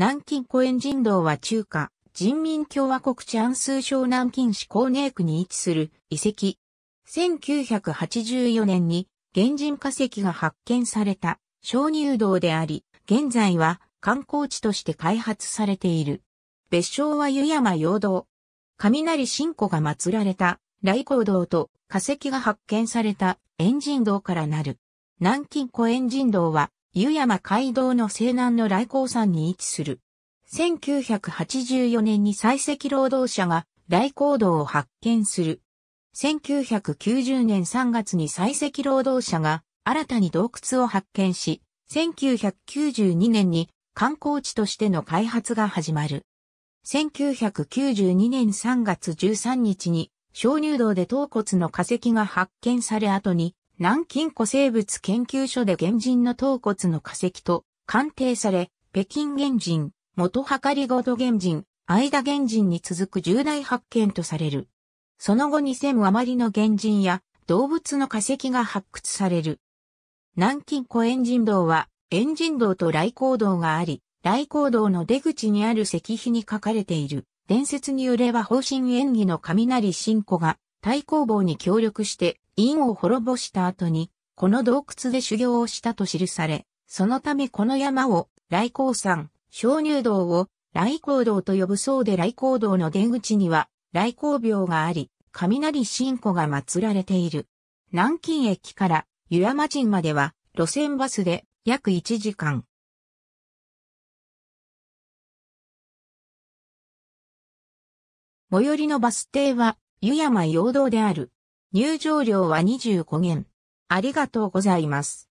南京古円人道は中華、人民共和国治安通省南京市高寧区に位置する遺跡。1984年に原人化石が発見された鍾乳洞であり、現在は観光地として開発されている。別称は湯山陽道。雷神庫が祀られた雷光堂と化石が発見された円人道からなる。南京古円人道は湯山街道の西南の来光山に位置する。1984年に採石労働者が来光道を発見する。1990年3月に採石労働者が新たに洞窟を発見し、1992年に観光地としての開発が始まる。1992年3月13日に鍾乳洞で頭骨の化石が発見され後に南京古生物研究所で原人の頭骨の化石と鑑定され、北京原人、元はかりごと原人、間原人に続く重大発見とされる。その後2000余りの原人や動物の化石が発掘される。南京古ジ人道は、ジ人道と雷光道があり、雷光道の出口にある石碑に書かれている。伝説によれば方針演技の雷神子が太公望に協力して院を滅ぼした後に、この洞窟で修行をしたと記され、そのためこの山を、来光山、鍾乳洞を、来光洞と呼ぶそうで来光洞の出口には、来光廟があり、雷神子が祀られている。南京駅から湯山神までは、路線バスで約1時間。最寄りのバス停は、湯山陽道である。入場料は25元。ありがとうございます。